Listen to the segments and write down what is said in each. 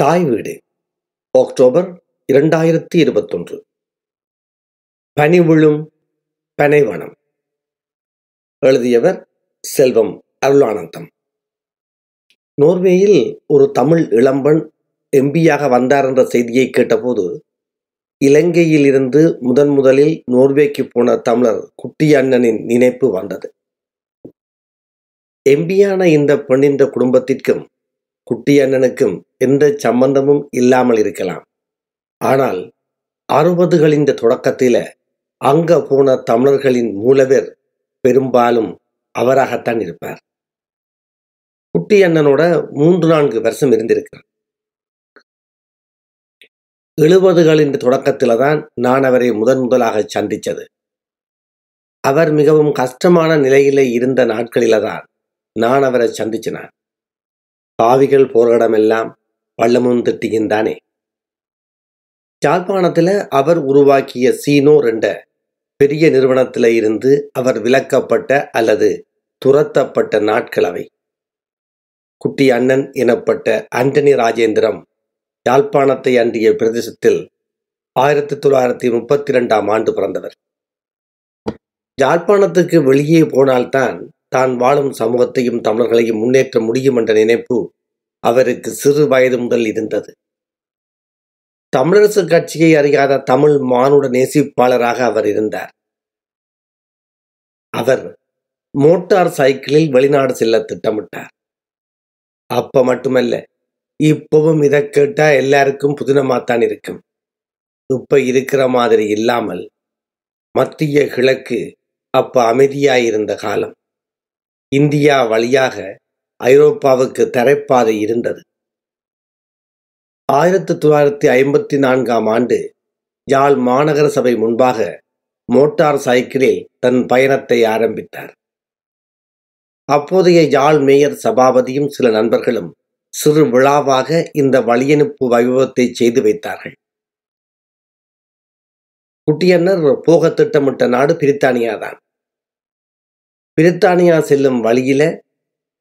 தாய் வீடு அக்டோபர் இரண்டாயிரத்தி இருபத்தொன்று பனி விழும் பனைவனம் எழுதியவர் செல்வம் அருளானந்தம் நோர்வேயில் ஒரு தமிழ் இளம்பன் எம்பியாக வந்தார் என்ற செய்தியை கேட்டபோது இலங்கையில் இருந்து முதன் முதலில் நோர்வேக்கு போன தமிழர் குட்டி அண்ணனின் நினைப்பு வந்தது எம்பியான இந்த பெண்ணின்ற குடும்பத்திற்கும் குட்டி அண்ணனுக்கும் எந்த சம்பந்தமும் இல்லாமல் இருக்கலாம் ஆனால் அறுபதுகளின் தொடக்கத்தில் அங்க போன தமிழர்களின் மூலவர் பெரும்பாலும் அவராகத்தான் இருப்பார் குட்டி அண்ணனோட மூன்று நான்கு வருஷம் இருந்திருக்கிறார் எழுபதுகளின் தொடக்கத்தில் தான் நான் அவரை முதன் முதலாக சந்தித்தது அவர் மிகவும் கஷ்டமான நிலையிலே இருந்த நாட்களில தான் நான் அவரை சந்திச்சினான் பாவிகள் போர்க்கடமெல்லாம் பள்ளமும் திட்டியும் தானே யாழ்ப்பாணத்தில் அவர் உருவாக்கிய சீனோ ரெண்ட பெரிய நிறுவனத்தில் இருந்து அவர் விலக்கப்பட்ட அல்லது துரத்தப்பட்ட நாட்கள் அவை குட்டி அண்ணன் எனப்பட்ட ஆண்டனி ராஜேந்திரம் யாழ்ப்பாணத்தை அன்றிய பிரதேசத்தில் ஆயிரத்தி தொள்ளாயிரத்தி முப்பத்தி ரெண்டாம் ஆண்டு பிறந்தவர் யாழ்ப்பாணத்துக்கு வெளியே போனால்தான் தான் வாழும் சமூகத்தையும் தமிழர்களையும் முன்னேற்ற முடியும் என்ற நினைப்பு அவருக்கு சிறு வயது முதல் இருந்தது தமிழரசு கட்சியை அறியாத தமிழ் மானுட நேசிப்பாளராக அவர் இருந்தார் அவர் மோட்டார் சைக்கிளில் வெளிநாடு செல்ல திட்டமிட்டார் அப்ப மட்டுமல்ல இப்பவும் இதை கேட்டா எல்லாருக்கும் புதினமாத்தான் இருக்கும் இப்ப இருக்கிற மாதிரி இல்லாமல் மத்திய கிழக்கு அப்ப அமைதியாயிருந்த காலம் இந்தியா வழியாக ஐரோப்பாவுக்கு தரைப்பாதை இருந்தது ஆயிரத்தி தொள்ளாயிரத்தி ஐம்பத்தி நான்காம் ஆண்டு யாழ் மாநகர சபை முன்பாக மோட்டார் சைக்கிளில் தன் பயணத்தை ஆரம்பித்தார் அப்போதைய யாழ் மேயர் சபாபதியும் சில நண்பர்களும் சிறு விழாவாக இந்த வழியனுப்பு வைபவத்தை செய்து வைத்தார்கள் குட்டியன்னர் போக திட்டமிட்ட நாடு பிரித்தானியாதான் பிரித்தானியா செல்லும் வழியில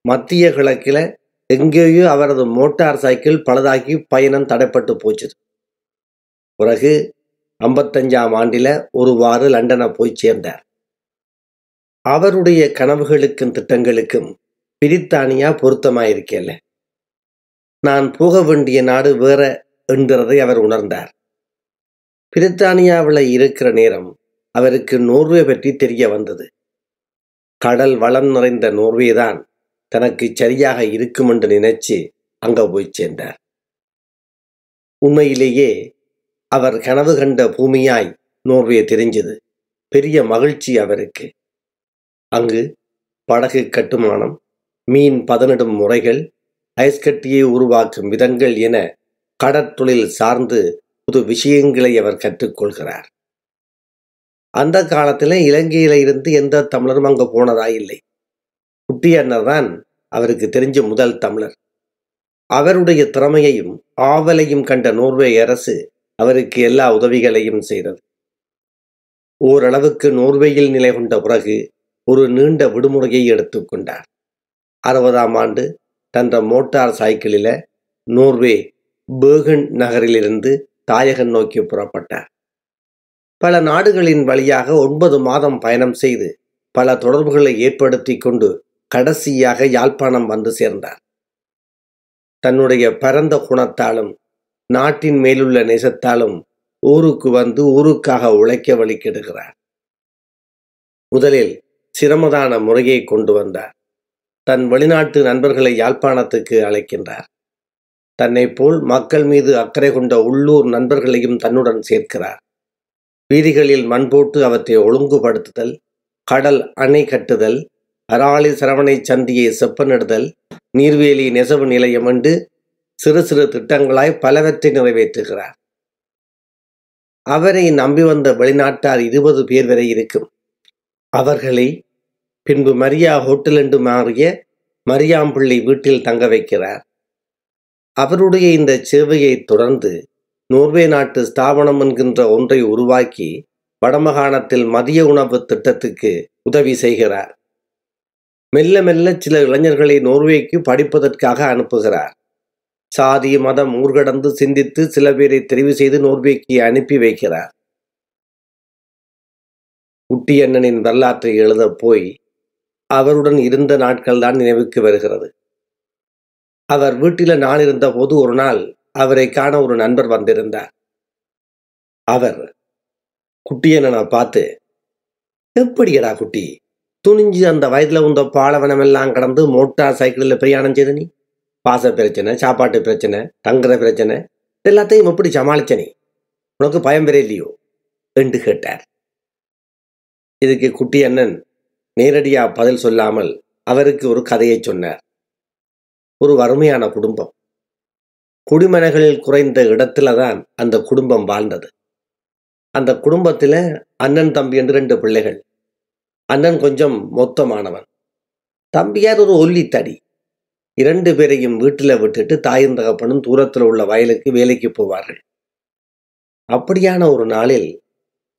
மத்திய கிழக்கில் எங்கேயோ அவரது மோட்டார் சைக்கிள் பழுதாகி பயணம் தடைப்பட்டு போச்சுது பிறகு ஐம்பத்தஞ்சாம் ஆண்டில் ஒருவாறு லண்டனை போய் சேர்ந்தார் அவருடைய கனவுகளுக்கும் திட்டங்களுக்கும் பிரித்தானியா பொருத்தமாயிருக்கேல்ல நான் போக வேண்டிய நாடு வேற என்கிறதை அவர் உணர்ந்தார் பிரித்தானியாவில் இருக்கிற நேரம் அவருக்கு நோர்வே பற்றி தெரிய வந்தது கடல் வளம் நிறைந்த நோர்வே தான் தனக்கு சரியாக இருக்கும் என்று நினைச்சு அங்க போய் சேர்ந்தார் உண்மையிலேயே அவர் கனவு கண்ட பூமியாய் நோர்வே தெரிஞ்சது பெரிய மகிழ்ச்சி அவருக்கு அங்கு படகு கட்டுமானம் மீன் பதனிடும் முறைகள் ஐஸ்கட்டியை உருவாக்கும் விதங்கள் என கடற்தொழில் சார்ந்து புது விஷயங்களை அவர் கற்றுக்கொள்கிறார் அந்த காலத்தில் இலங்கையில இருந்து எந்த தமிழரும் அங்கே போனதா இல்லை குட்டியன்னர் தான் அவருக்கு தெரிஞ்ச முதல் தமிழர் அவருடைய திறமையையும் ஆவலையும் கண்ட நோர்வே அரசு அவருக்கு எல்லா உதவிகளையும் செய்தது ஓரளவுக்கு நோர்வேயில் நிலை கொண்ட பிறகு ஒரு நீண்ட விடுமுறையை எடுத்துக்கொண்டார் அறுபதாம் ஆண்டு தந்த மோட்டார் சைக்கிளில நோர்வே பேகன் நகரிலிருந்து தாயகன் நோக்கி புறப்பட்டார் பல நாடுகளின் வழியாக ஒன்பது மாதம் பயணம் செய்து பல தொடர்புகளை ஏற்படுத்தி கொண்டு கடைசியாக யாழ்ப்பாணம் வந்து சேர்ந்தார் தன்னுடைய பரந்த குணத்தாலும் நாட்டின் மேலுள்ள நேசத்தாலும் ஊருக்கு வந்து ஊருக்காக உழைக்க வழிக்கெடுகிறார் முதலில் சிரமதான முறையை கொண்டு வந்தார் தன் வெளிநாட்டு நண்பர்களை யாழ்ப்பாணத்துக்கு அழைக்கின்றார் தன்னை போல் மக்கள் மீது அக்கறை கொண்ட உள்ளூர் நண்பர்களையும் தன்னுடன் சேர்க்கிறார் வீதிகளில் மண் போட்டு அவற்றை ஒழுங்குபடுத்துதல் கடல் அணை கட்டுதல் அராளி சரவணை சந்தியை செப்பனிடுதல் நீர்வேலி நெசவு நிலையம் என்று சிறு சிறு திட்டங்களாய் பலவற்றை நிறைவேற்றுகிறார் அவரை நம்பி வந்த வெளிநாட்டார் இருபது பேர் வரை இருக்கும் அவர்களை பின்பு மரியா ஹோட்டல் என்று மாறிய மரியாம்பிள்ளை வீட்டில் தங்க வைக்கிறார் அவருடைய இந்த சேவையை தொடர்ந்து நோர்வே நாட்டு ஸ்தாபனம் என்கின்ற ஒன்றை உருவாக்கி வடமாகாணத்தில் மதிய உணவு திட்டத்துக்கு உதவி செய்கிறார் மெல்ல மெல்ல சில இளைஞர்களை நோர்வேக்கு படிப்பதற்காக அனுப்புகிறார் சாதி மதம் ஊர்கடந்து சிந்தித்து சில பேரை தெரிவு செய்து நோர்வேக்கு அனுப்பி வைக்கிறார் குட்டி அண்ணனின் வரலாற்றை எழுத போய் அவருடன் இருந்த நாட்கள் தான் நினைவுக்கு வருகிறது அவர் வீட்டில நான் இருந்த போது ஒரு நாள் அவரை காண ஒரு நண்பர் வந்திருந்தார் அவர் குட்டியண்ணனை பார்த்து எப்படியடா குட்டி துணிஞ்சு அந்த வயதில் உந்த பாலவனம் எல்லாம் கடந்து மோட்டார் சைக்கிளில் பிரயாணம் செய்த நீ பாச பிரச்சனை சாப்பாட்டு பிரச்சனை தங்குற பிரச்சனை எல்லாத்தையும் எப்படி சமாளிச்ச நீ உனக்கு பயம் வேற இல்லையோ என்று கேட்டார் இதுக்கு குட்டி அண்ணன் நேரடியாக பதில் சொல்லாமல் அவருக்கு ஒரு கதையை சொன்னார் ஒரு வறுமையான குடும்பம் குடிமனைகளில் குறைந்த இடத்துல தான் அந்த குடும்பம் வாழ்ந்தது அந்த குடும்பத்தில் அண்ணன் தம்பி என்று ரெண்டு பிள்ளைகள் அண்ணன் கொஞ்சம் மொத்தமானவன் தம்பியார் ஒரு ஒல்லி தடி இரண்டு பேரையும் வீட்டில் விட்டுட்டு தாயும் தகப்பனும் தூரத்தில் உள்ள வயலுக்கு வேலைக்கு போவார்கள் அப்படியான ஒரு நாளில்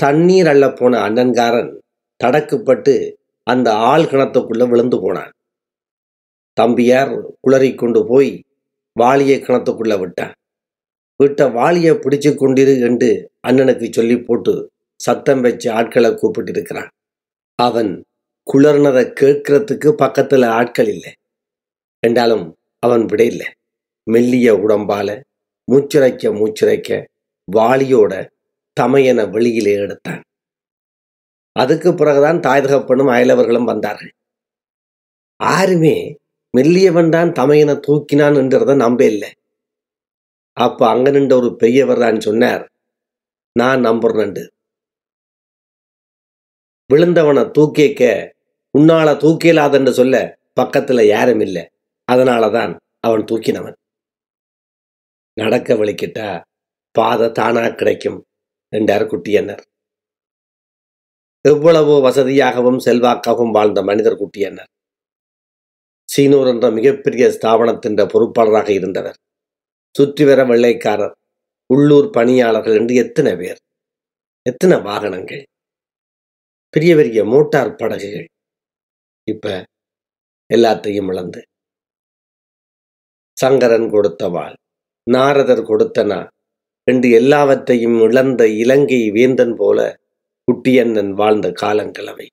தண்ணீர் அள்ள போன அண்ணன்காரன் தடக்குப்பட்டு அந்த ஆள் கிணத்துக்குள்ள விழுந்து போனான் தம்பியார் குளறி கொண்டு போய் வாளியை கிணத்துக்குள்ள விட்டான் விட்ட வாளியை பிடிச்சு கொண்டிரு என்று அண்ணனுக்கு சொல்லி போட்டு சத்தம் வச்சு ஆட்களை கூப்பிட்டு இருக்கிறான் அவன் குளர்னர கேட்கறதுக்கு பக்கத்துல ஆட்கள் இல்லை என்றாலும் அவன் விட இல்லை மெல்லிய உடம்பால மூச்சிறைக்க மூச்சிறைக்க வாளியோட தமையன வெளியிலே எடுத்தான் அதுக்கு பிறகுதான் தாய் தகப்பனும் அயலவர்களும் வந்தார்கள் ஆருமே மெல்லியவன் தான் தமையனை தூக்கினான் என்றத நம்ப இல்லை அப்போ அங்க நின்ற ஒரு பெரியவர் தான் சொன்னார் நான் நம்புறேன் விழுந்தவனை தூக்கிக்க உன்னால தூக்கிலாதன்னு சொல்ல பக்கத்துல யாரும் இல்லை அதனால தான் அவன் தூக்கினவன் நடக்க வலிக்கிட்டா பாதை தானா கிடைக்கும் என்றார் குட்டியன்னர் எவ்வளவோ வசதியாகவும் செல்வாக்காகவும் வாழ்ந்த மனிதர் குட்டியன்னர் சீனூர் என்ற மிகப்பெரிய ஸ்தாபனத்தின் பொறுப்பாளராக இருந்தவர் சுற்றி வர வெள்ளைக்காரர் உள்ளூர் பணியாளர்கள் என்று எத்தனை பேர் எத்தனை வாகனங்கள் பெரிய பெரிய மோட்டார் படகுகள் இப்ப எல்லாத்தையும் இழந்து சங்கரன் கொடுத்தவாள் நாரதர் கொடுத்தனா என்று எல்லாவற்றையும் இழந்த இலங்கை வேந்தன் போல குட்டியண்ணன் வாழ்ந்த காலங்களவை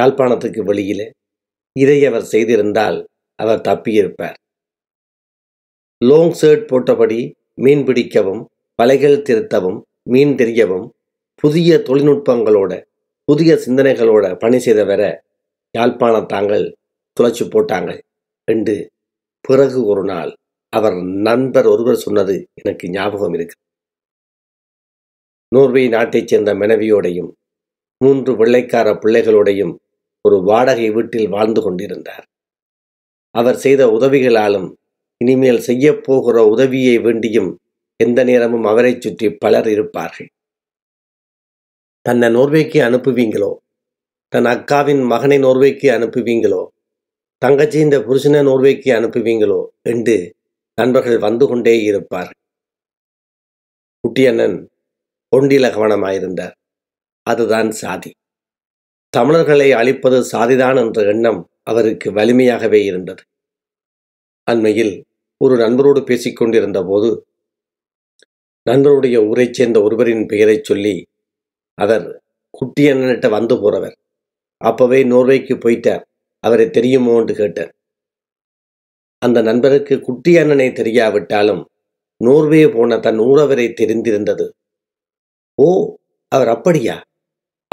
யாழ்ப்பாணத்துக்கு வெளியிலே இதை அவர் செய்திருந்தால் அவர் தப்பியிருப்பார் லோங் ஷர்ட் போட்டபடி மீன் பிடிக்கவும் வலைகள் திருத்தவும் மீன் தெரியவும் புதிய தொழில்நுட்பங்களோட புதிய சிந்தனைகளோட பணி செய்த யாழ்ப்பாண தாங்கள் துளைச்சி போட்டாங்க என்று பிறகு ஒரு நாள் அவர் நண்பர் ஒருவர் சொன்னது எனக்கு ஞாபகம் இருக்கு நோர்வே நாட்டைச் சேர்ந்த மனைவியோடையும் மூன்று வெள்ளைக்கார பிள்ளைகளோடையும் ஒரு வாடகை வீட்டில் வாழ்ந்து கொண்டிருந்தார் அவர் செய்த உதவிகளாலும் இனிமேல் செய்யப்போகிற உதவியை வேண்டியும் எந்த நேரமும் அவரை சுற்றி பலர் இருப்பார்கள் தன்னை நோர்வேக்கு அனுப்புவீங்களோ தன் அக்காவின் மகனை நோர்வேக்கு அனுப்புவீங்களோ தங்கச்சி இந்த புருஷனை நோர்வேக்கு அனுப்புவீங்களோ என்று நண்பர்கள் வந்து கொண்டே இருப்பார் குட்டியண்ணன் ஒண்டில கவனமாயிருந்தார் அதுதான் சாதி தமிழர்களை அழிப்பது சாதிதான் என்ற எண்ணம் அவருக்கு வலிமையாகவே இருந்தது அண்மையில் ஒரு நண்பரோடு பேசிக்கொண்டிருந்த போது நண்பருடைய ஊரைச் சேர்ந்த ஒருவரின் பெயரை சொல்லி அவர் அண்ணன்கிட்ட வந்து போகிறவர் அப்போவே நோர்வேக்கு போயிட்டார் அவரை என்று கேட்டேன் அந்த நண்பருக்கு குட்டி அண்ணனை தெரியாவிட்டாலும் நோர்வே போன தன் ஊரவரை தெரிந்திருந்தது ஓ அவர் அப்படியா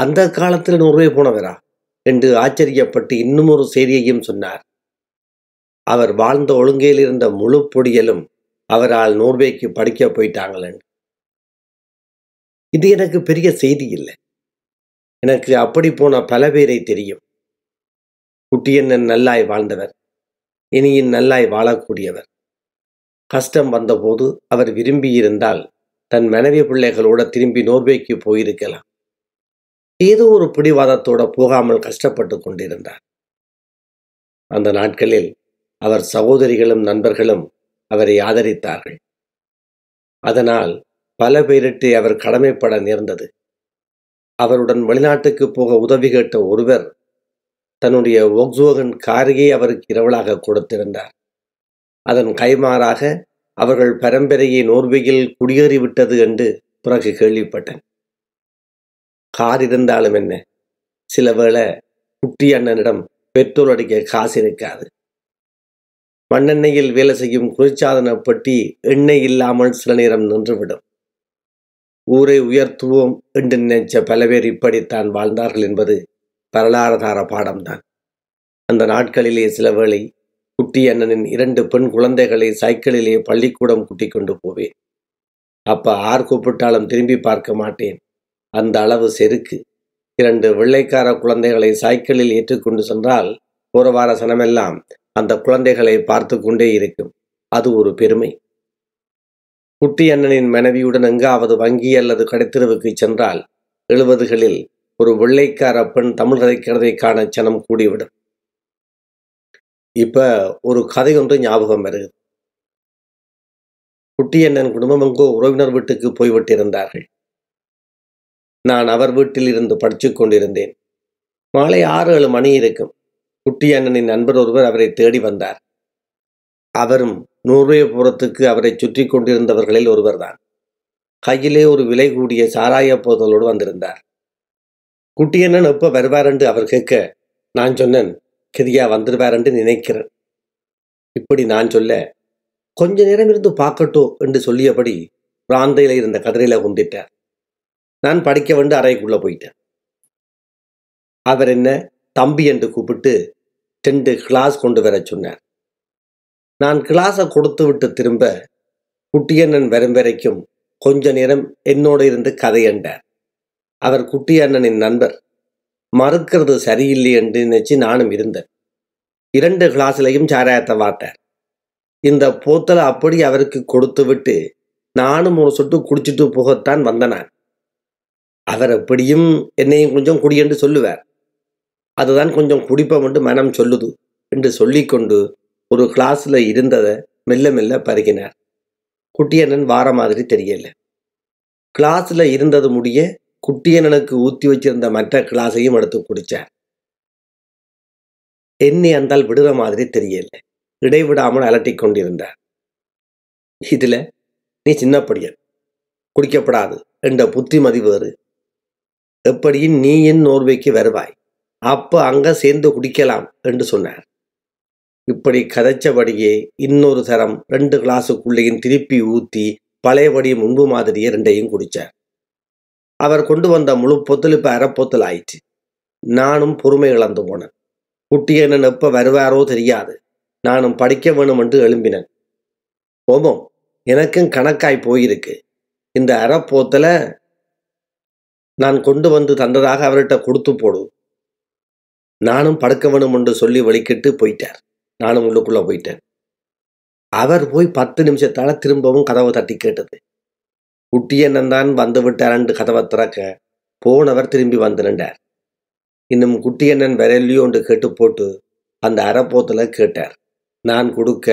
அந்த காலத்தில் நோர்வே போனவரா என்று ஆச்சரியப்பட்டு இன்னும் ஒரு செய்தியையும் சொன்னார் அவர் வாழ்ந்த ஒழுங்கையில் இருந்த முழு பொடியலும் அவரால் நோர்வேக்கு படிக்க போயிட்டாங்களேன் இது எனக்கு பெரிய செய்தி இல்லை எனக்கு அப்படி போன பல பேரை தெரியும் குட்டியண்ணன் நல்லாய் வாழ்ந்தவர் இனியின் நல்லாய் வாழக்கூடியவர் கஷ்டம் வந்தபோது அவர் விரும்பியிருந்தால் தன் மனைவி பிள்ளைகளோட திரும்பி நோர்வேக்கு போயிருக்கலாம் ஏதோ ஒரு பிடிவாதத்தோட போகாமல் கஷ்டப்பட்டு கொண்டிருந்தார் அந்த நாட்களில் அவர் சகோதரிகளும் நண்பர்களும் அவரை ஆதரித்தார்கள் அதனால் பல பேரிட்டு அவர் கடமைப்பட நேர்ந்தது அவருடன் வெளிநாட்டுக்கு போக உதவி கேட்ட ஒருவர் தன்னுடைய ஒக்ஸோகன் காரியை அவருக்கு இரவலாக கொடுத்திருந்தார் அதன் கைமாறாக அவர்கள் பரம்பரையை நோர்வையில் குடியேறிவிட்டது என்று பிறகு கேள்விப்பட்டேன் கார் இருந்தாலும் என்ன சில வேளை குட்டி அண்ணனிடம் பெட்ரோல் அடிக்க காசு இருக்காது மண்ணெண்ணெயில் வேலை செய்யும் குளிர்ச்சாதன எண்ணெய் இல்லாமல் சில நேரம் நின்றுவிடும் ஊரை உயர்த்துவோம் என்று நினைச்ச பல பேர் இப்படித்தான் வாழ்ந்தார்கள் என்பது வரலாறுதார பாடம்தான் அந்த நாட்களிலே சில வேளை குட்டி அண்ணனின் இரண்டு பெண் குழந்தைகளை சைக்கிளிலே பள்ளிக்கூடம் குட்டி கொண்டு போவேன் அப்ப ஆர் கூப்பிட்டாலும் திரும்பி பார்க்க மாட்டேன் அந்த அளவு செருக்கு இரண்டு வெள்ளைக்கார குழந்தைகளை சைக்கிளில் ஏற்றுக்கொண்டு சென்றால் ஒரு வார சனமெல்லாம் அந்த குழந்தைகளை பார்த்து கொண்டே இருக்கும் அது ஒரு பெருமை குட்டி அண்ணனின் மனைவியுடன் எங்காவது வங்கி அல்லது கடைத்தெருவுக்கு சென்றால் எழுபதுகளில் ஒரு வெள்ளைக்கார பெண் தமிழ் கதைக்கிறதை காண சனம் கூடிவிடும் இப்ப ஒரு கதை ஒன்று ஞாபகம் வருகிறது குட்டி அண்ணன் குடும்பம் எங்கோ உறவினர் வீட்டுக்கு போய்விட்டிருந்தார்கள் நான் அவர் வீட்டில் இருந்து படித்து கொண்டிருந்தேன் மாலை ஆறு ஏழு மணி இருக்கும் குட்டி அண்ணனின் நண்பர் ஒருவர் அவரை தேடி வந்தார் அவரும் நூறுபுரத்துக்கு அவரை சுற்றி கொண்டிருந்தவர்களில் ஒருவர்தான் கையிலே ஒரு விலை கூடிய சாராய போதலோடு வந்திருந்தார் குட்டியண்ணன் எப்போ வருவாரென்று அவர் கேட்க நான் சொன்னேன் கிரியா வந்துடுவாரென்று நினைக்கிறேன் இப்படி நான் சொல்ல கொஞ்ச நேரம் இருந்து பார்க்கட்டும் என்று சொல்லியபடி ராந்தையில் இருந்த கதிரையில் குந்திட்டார் நான் படிக்க வேண்டு அறைக்குள்ளே போயிட்டேன் அவர் என்ன தம்பி என்று கூப்பிட்டு ரெண்டு கிளாஸ் கொண்டு வர சொன்னார் நான் கிளாஸை கொடுத்து விட்டு திரும்ப குட்டியண்ணன் வரும் வரைக்கும் கொஞ்ச நேரம் என்னோடு இருந்து கதையண்டார் அவர் குட்டியண்ணனின் நண்பர் மறுக்கிறது சரியில்லை என்று நினைச்சு நானும் இருந்தேன் இரண்டு கிளாஸ்லையும் சாராயத்தை வாட்டார் இந்த போத்தலை அப்படி அவருக்கு கொடுத்து விட்டு நானும் ஒரு சொட்டு குடிச்சிட்டு போகத்தான் வந்தனான் அவர் எப்படியும் என்னையும் கொஞ்சம் குடி என்று சொல்லுவார் அதுதான் கொஞ்சம் குடிப்பம் என்று மனம் சொல்லுது என்று சொல்லிக்கொண்டு ஒரு கிளாஸில் இருந்ததை மெல்ல மெல்ல பருகினார் குட்டியண்ணன் வார மாதிரி தெரியல கிளாஸில் இருந்தது முடிய குட்டியண்ணனுக்கு ஊற்றி வச்சிருந்த மற்ற கிளாஸையும் எடுத்து குடித்தார் எண்ணி அந்தால் விடுற மாதிரி தெரியல இடைவிடாமல் அலட்டி கொண்டிருந்தார் இதில் நீ சின்னப்படியன் குடிக்கப்படாது என்ற புத்தி மதிவேறு எப்படியும் நீ என் நோர்வைக்கு வருவாய் அப்போ அங்கே சேர்ந்து குடிக்கலாம் என்று சொன்னார் இப்படி கதைச்சபடியே இன்னொரு தரம் ரெண்டு கிளாஸுக்குள்ளேயும் திருப்பி ஊற்றி பழையபடி முன்பு மாதிரியே ரெண்டையும் குடித்தார் அவர் கொண்டு வந்த முழு பொத்தல் இப்போ அரைப்பொத்தில் ஆயிடுச்சு நானும் பொறுமை இழந்து போனேன் குட்டியண்ணன் எப்போ வருவாரோ தெரியாது நானும் படிக்க வேணும் என்று எழும்பினேன் ஓமம் எனக்கும் கணக்காய் போயிருக்கு இந்த அறப்போத்தில் நான் கொண்டு வந்து தந்ததாக அவர்கிட்ட கொடுத்து போடு நானும் படுக்க வேணும் என்று சொல்லி வலிக்கிட்டு போயிட்டார் நானும் உள்ளுக்குள்ளே போயிட்டேன் அவர் போய் பத்து நிமிஷத்தால் திரும்பவும் கதவை தட்டி கேட்டது குட்டியண்ணன் தான் வந்து விட்டாரண்டு கதவை திறக்க போனவர் திரும்பி வந்துருண்டார் இன்னும் குட்டியண்ணன் அண்ணன் ஒன்று கேட்டு போட்டு அந்த அறப்போத்தில் கேட்டார் நான் கொடுக்க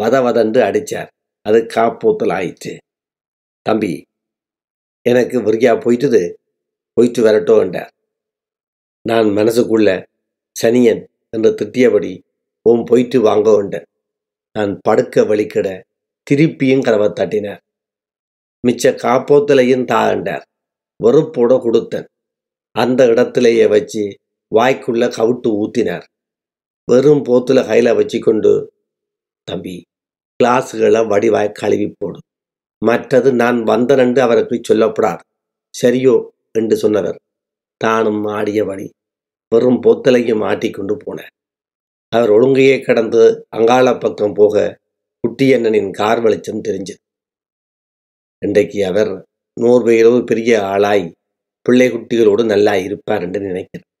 வத வதண்டு அடித்தார் அது காப்போத்தில் ஆயிடுச்சு தம்பி எனக்கு விரியா போயிட்டுது போயிட்டு என்றார் நான் மனசுக்குள்ள சனியன் என்று திட்டியபடி ஓம் போயிட்டு வாங்க வாங்கோண்டேன் நான் படுக்க வலிக்கிட திருப்பியும் கதவை தட்டினார் மிச்ச காப்போத்திலையும் தாண்டார் வெறுப்போட கொடுத்தன் அந்த இடத்திலேயே வச்சு வாய்க்குள்ள கவுட்டு ஊத்தினார் வெறும் போத்துல கையில வச்சு கொண்டு தம்பி கிளாஸுகளை வடிவாய் கழுவி போடு மற்றது நான் வந்தனண்டு அவருக்கு சொல்லப்படாது சரியோ என்று சொன்னவர் தானும் ஆடிய வழி வெறும் போத்தலையும் கொண்டு போனேன் அவர் ஒழுங்கையே கடந்து அங்காள பக்கம் போக குட்டியண்ணனின் கார் வெளிச்சம் தெரிஞ்சது இன்றைக்கு அவர் நூறு வயதோ பெரிய ஆளாய் பிள்ளை குட்டிகளோடு நல்லா இருப்பார் என்று நினைக்கிறார்